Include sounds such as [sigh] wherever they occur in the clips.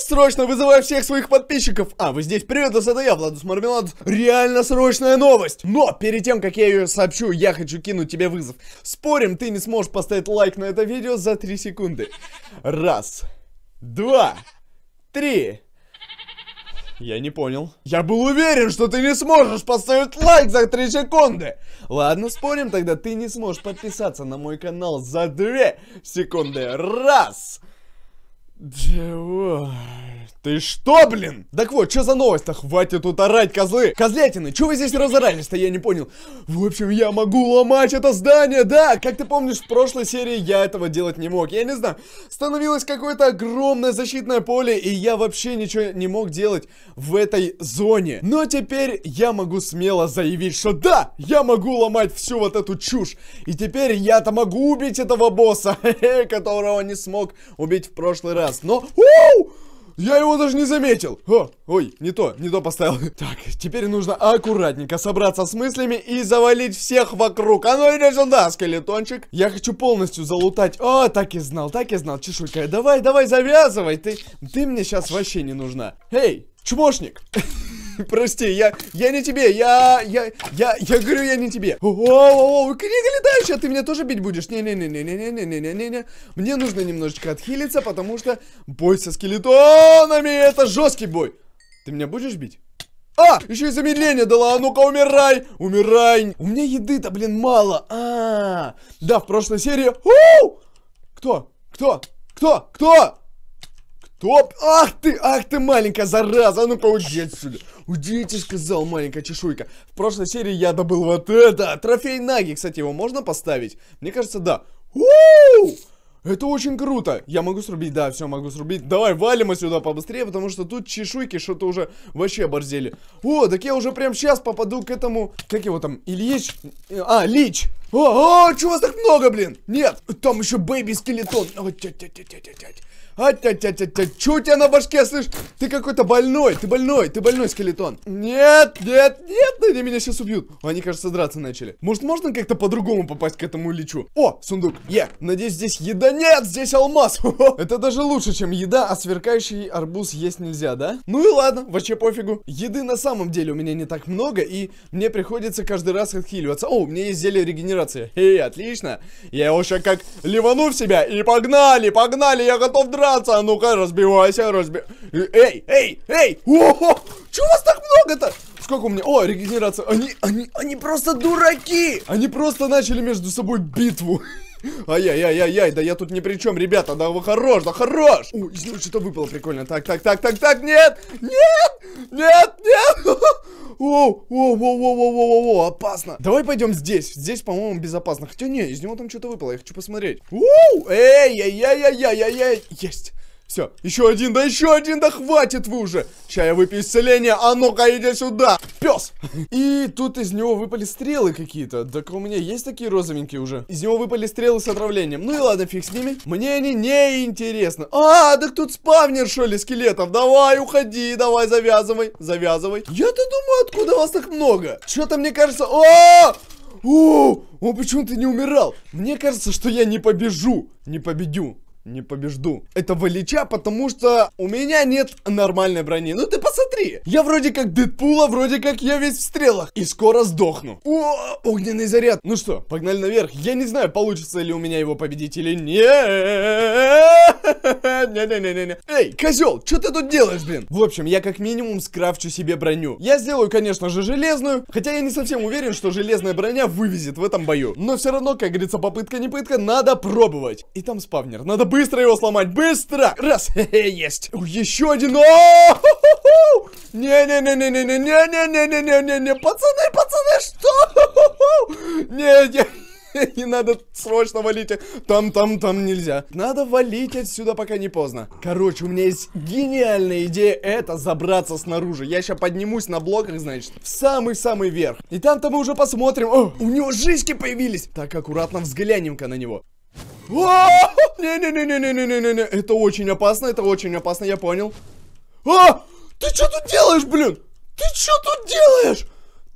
Срочно вызываю всех своих подписчиков! А, вы здесь, привет, вас это я, Владус Мармеладус. Реально срочная новость! Но перед тем, как я ее сообщу, я хочу кинуть тебе вызов. Спорим, ты не сможешь поставить лайк на это видео за 3 секунды. Раз, два, три... Я не понял. Я был уверен, что ты не сможешь поставить лайк за 3 секунды. Ладно, спорим тогда, ты не сможешь подписаться на мой канал за 2 секунды. Раз, Do. var... Ты что, блин? Так вот, что за новость-то? Хватит тут орать, козлы! Козлятины, что вы здесь разорались-то, я не понял. В общем, я могу ломать это здание, да! Как ты помнишь, в прошлой серии я этого делать не мог. Я не знаю, становилось какое-то огромное защитное поле, и я вообще ничего не мог делать в этой зоне. Но теперь я могу смело заявить, что да, я могу ломать всю вот эту чушь. И теперь я-то могу убить этого босса, [laughs] которого не смог убить в прошлый раз. Но... ууу! Я его даже не заметил. О, ой, не то, не то поставил. [laughs] Так, теперь нужно аккуратненько собраться с мыслями и завалить всех вокруг. А ну иди сюда, скелетончик. Я хочу полностью залутать. О, так и знал, так и знал, чешуйка. Давай, давай, завязывай. Ты, ты мне сейчас вообще не нужна. Эй, чмошник. [laughs] [laughs] Прости, я, я не тебе, я, я, я, я говорю, я не тебе. О, книга летающая, ты меня тоже бить будешь? Не-не-не-не-не-не-не-не-не-не. Мне нужно немножечко отхилиться, потому что бой со скелетонами, это жесткий бой. Ты меня будешь бить? А, еще и замедление дала, а ну-ка умирай, умирай. У меня еды-то, блин, мало. А, -а, а, да, в прошлой серии. У! Кто? Кто? Кто? Кто? Топ! Ах ты, ах ты, маленькая зараза! А ну-ка, уйди отсюда! Уйдите, сказал маленькая чешуйка. В прошлой серии я добыл вот это! Трофей Наги, кстати, его можно поставить? Мне кажется, да. Уу! Это очень круто. Я могу срубить, да, все, могу срубить. Давай, валим сюда побыстрее, потому что тут чешуйки что-то уже вообще оборзели. О, так я уже прям сейчас попаду к этому, как его там, Ильич? Э, а, Лич! О, о, у вас так много, блин? Нет, там еще бэйби-скелетон. Че у тебя на башке, слышь? Ты какой-то больной, ты больной, ты больной скелетон. Нет, нет, нет, они меня сейчас убьют. Они, кажется, драться начали. Может, можно как-то по-другому попасть к этому лечу? О, сундук, е, надеюсь, здесь еда нет, здесь алмаз. [laughs] Это даже лучше, чем еда, а сверкающий арбуз есть нельзя, да? Ну и ладно, вообще пофигу. Еды на самом деле у меня не так много, и мне приходится каждый раз отхиливаться. О, у меня есть зелье регенерации концентрации. И отлично. Я его сейчас как ливану в себя. И погнали, погнали, я готов драться. А ну-ка, разбивайся, разби... Эй, эй, эй! О, чего вас так много-то? Сколько у меня? О, регенерация. Они, они, они просто дураки. Они просто начали между собой битву. Ай-яй-яй-яй-яй, да я тут ни при чем, ребята, да вы хорош, да хорош! Ой, что-то выпало прикольно. Так, так, так, так, так, нет! Нет! Нет, нет! Воу, [laughs] воу, воу, воу, воу, воу, воу, опасно. Давай пойдем здесь. Здесь, по-моему, безопасно. Хотя не, из него там что-то выпало, я хочу посмотреть. Воу! Эй, яй яй яй яй яй яй Есть! Все, еще один, да еще один, да хватит вы уже. Сейчас я выпью исцеление, а ну-ка иди сюда, пес. И тут из него выпали стрелы какие-то. Так у меня есть такие розовенькие уже? Из него выпали стрелы с отравлением. Ну и ладно, фиг с ними. Мне они не интересны. А, так тут спавнер, что ли, скелетов. Давай, уходи, давай, завязывай, завязывай. Я-то думаю, откуда вас так много? Что-то мне кажется... О! -о, -о! О, он почему-то не умирал. Мне кажется, что я не побежу, не победю не побежду этого лича, потому что у меня нет нормальной брони. Ну ты посмотри, я вроде как Дэдпула, вроде как я весь в стрелах и скоро сдохну. О, огненный заряд. Ну что, погнали наверх. Я не знаю, получится ли у меня его победить или нет. [laughs] Не-не-не-не. Эй, козел, что ты тут делаешь, блин? В общем, я как минимум скрафчу себе броню. Я сделаю, конечно же, железную, хотя я не совсем уверен, что железная броня вывезет в этом бою. Но все равно, как говорится, попытка не пытка, надо пробовать. И там спавнер, надо быстро его сломать, быстро! Раз, [laughs] есть! Еще один! Не-не-не-не-не-не-не-не-не-не-не-не! Пацаны, пацаны, что? Не-не! Не надо срочно валить. Там, там, там нельзя. Надо валить отсюда, пока не поздно. Короче, у меня есть гениальная идея. Это забраться снаружи. Я сейчас поднимусь на блоках, значит, в самый-самый верх. И там-то мы уже посмотрим. О, у него шишки появились. Так, аккуратно взглянем-ка на него. Не-не-не-не-не-не-не-не. Это очень опасно, это очень опасно, я понял. А! Ты что тут делаешь, блин? Ты что тут делаешь?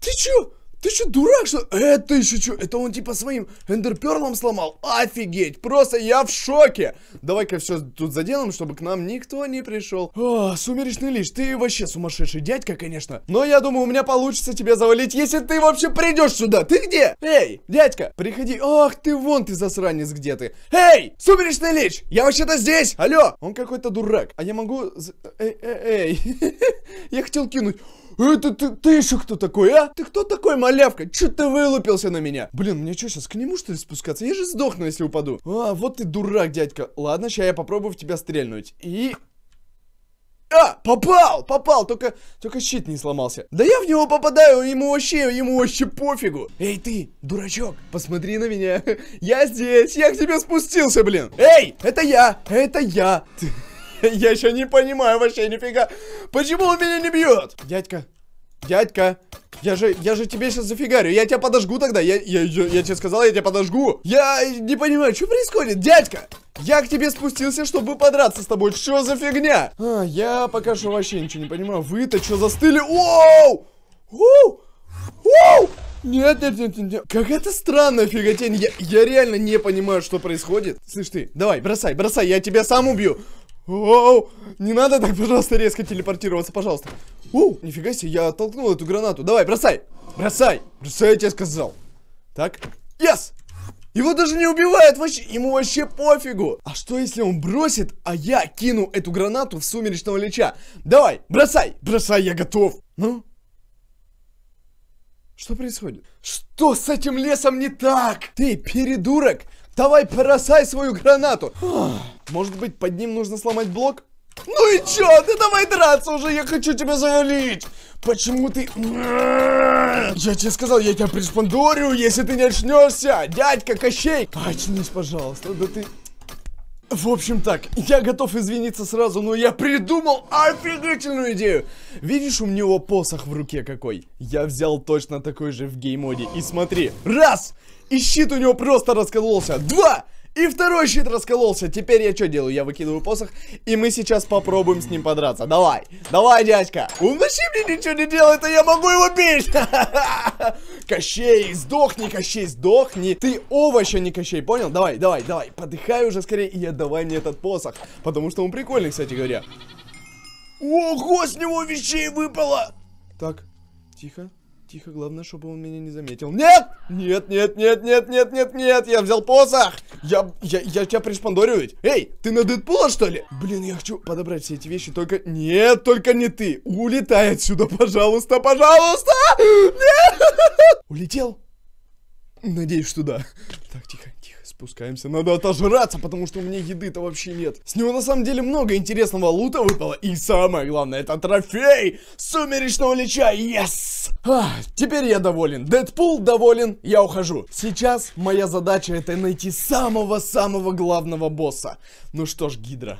Ты что? Ты что, дурак, что? Это еще что? Это он типа своим эндерперлом сломал? Офигеть, просто я в шоке. Давай-ка все тут заделаем, чтобы к нам никто не пришел. О, сумеречный лич, ты вообще сумасшедший дядька, конечно. Но я думаю, у меня получится тебя завалить, если ты вообще придешь сюда. Ты где? Эй, дядька, приходи. Ох, ты вон ты засранец, где ты? Эй, сумеречный лич, я вообще-то здесь. Алло, он какой-то дурак. А я могу... Э, э, эй, эй, [laughs] эй. Я хотел кинуть... Это ты, ты еще кто такой, а? Ты кто такой, малявка? Че ты вылупился на меня? Блин, мне что, сейчас к нему что ли спускаться? Я же сдохну, если упаду. А, вот ты дурак, дядька. Ладно, сейчас я попробую в тебя стрельнуть. И... А, попал, попал, только, только щит не сломался. Да я в него попадаю, ему вообще, ему вообще пофигу. Эй ты, дурачок, посмотри на меня. [laughs] Я здесь, я к тебе спустился, блин. Эй, это я, это я. Ты... [laughs] Я еще не понимаю вообще нифига. Почему он меня не бьет? Дядька, дядька, я же, я же тебе сейчас зафигарю. Я тебя подожгу тогда. Я, я, я, я тебе сказал, я тебя подожгу. Я не понимаю, что происходит, дядька? Я к тебе спустился, чтобы подраться с тобой. Что за фигня? А, я пока что вообще ничего не понимаю. Вы-то что застыли? Оу! Оу! Оу! Нет, нет, нет, нет, нет. Как это странно, фиготень. Я, я реально не понимаю, что происходит. Слышь ты, давай, бросай, бросай, я тебя сам убью. Оу, не надо так, пожалуйста, резко телепортироваться, пожалуйста. Оу, нифига себе, я оттолкнул эту гранату. Давай, бросай, бросай, бросай, я тебе сказал. Так, yes! Его даже не убивает вообще, ему вообще пофигу. А что если он бросит, а я кину эту гранату в сумеречного лича? Давай, бросай, бросай, я готов. Ну, что происходит? Что с этим лесом не так? Ты передурок! Давай бросай свою гранату! Может быть, под ним нужно сломать блок? Ну и чё? Ты давай драться уже, я хочу тебя завалить! Почему ты... Я тебе сказал, я тебя пришпандорю, если ты не очнешься! Дядька Кощей! Очнись, пожалуйста, да ты... В общем так, я готов извиниться сразу, но я придумал офигительную идею. Видишь, у него посох в руке какой. Я взял точно такой же в моде И смотри, раз! И щит у него просто раскололся. Два! И второй щит раскололся. Теперь я что делаю? Я выкидываю посох, и мы сейчас попробуем с ним подраться. Давай, давай, дядька. Он вообще мне ничего не делает, а я могу его бить. [laughs] Кощей, сдохни, Кощей, сдохни. Ты овощ, а не Кощей, понял? Давай, давай, давай, подыхай уже скорее и отдавай мне этот посох. Потому что он прикольный, кстати говоря. Ого, с него вещей выпало! Так, тихо, тихо, главное, чтобы он меня не заметил. Нет! Нет, нет, нет, нет, нет, нет, нет, я взял посох! Я, я, я тебя пришпандорю ведь! Эй, ты на Дэдпула, что ли? Блин, я хочу подобрать все эти вещи, только... Нет, только не ты! Улетай отсюда, пожалуйста, пожалуйста! Нет! Улетел? Надеюсь, что да. Так, тихо, спускаемся. Надо отожраться, потому что у меня еды-то вообще нет. С него на самом деле много интересного лута выпало. И самое главное, это трофей сумеречного лича. Yes! Ах, теперь я доволен. Дэдпул доволен, я ухожу. Сейчас моя задача это найти самого-самого главного босса. Ну что ж, Гидра,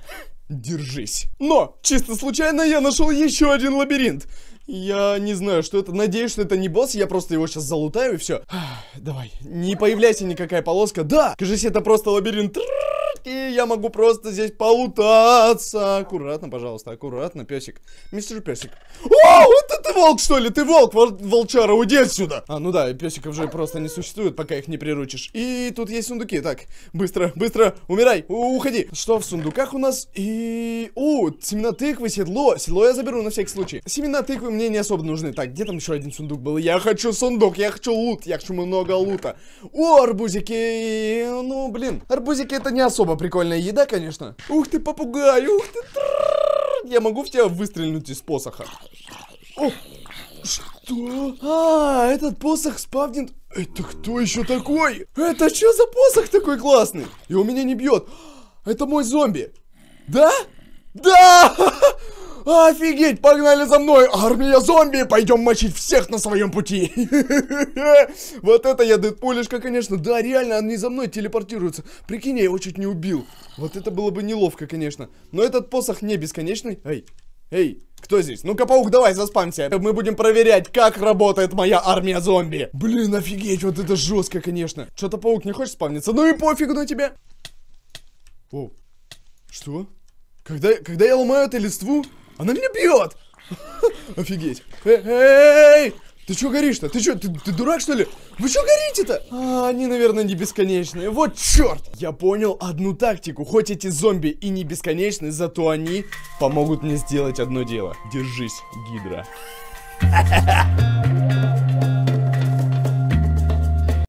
держись. Но, чисто случайно, я нашел еще один лабиринт. Я не знаю, что это. Надеюсь, что это не босс. Я просто его сейчас залутаю и все. Давай. Не появляйся никакая полоска. Да! кажется это просто лабиринт. И я могу просто здесь полутаться. Аккуратно, пожалуйста, аккуратно, песик. Мистер Песик. О, вот это волк, что ли? Ты волк, вол волчара, уйди отсюда. А, ну да, песиков же просто не существует, пока их не приручишь. И тут есть сундуки. Так, быстро, быстро, умирай, уходи. Что в сундуках у нас? И... у семена тыквы, седло. Седло я заберу на всякий случай. Семена тыквы мне не особо нужны. Так, где там еще один сундук был? Я хочу сундук, я хочу лут, я хочу много лута. О, арбузики. Ну, блин, арбузики это не особо прикольная еда, конечно. Ух ты, попугай, ух ты. Я могу в тебя выстрелить из посоха. О, что? А, этот посох спавнит... Это кто еще такой? Это что за посох такой классный? И он меня не бьет. Это мой зомби. Да? Да! [laughs] Офигеть, погнали за мной! Армия зомби! Пойдем мочить всех на своем пути! [laughs] Вот это я дедпулишка, конечно. Да, реально, они за мной телепортируются. Прикинь, я его чуть не убил. Вот это было бы неловко, конечно. Но этот посох не бесконечный. Эй, эй, кто здесь? Ну-ка, паук, давай, заспамься. Мы будем проверять, как работает моя армия зомби. Блин, офигеть, вот это жестко, конечно. Что-то паук не хочет спавниться. Ну и пофигу на тебя. О, что? Когда, когда я ломаю эту листву, она меня бьет. [laughs] Офигеть. Эй! Ты что горишь-то? Ты что, ты, ты дурак что ли? Вы что горите-то? А, они, наверное, не бесконечные. Вот черт! Я понял одну тактику. Хоть эти зомби и не бесконечны, зато они помогут мне сделать одно дело. Держись, Гидра. [laughs]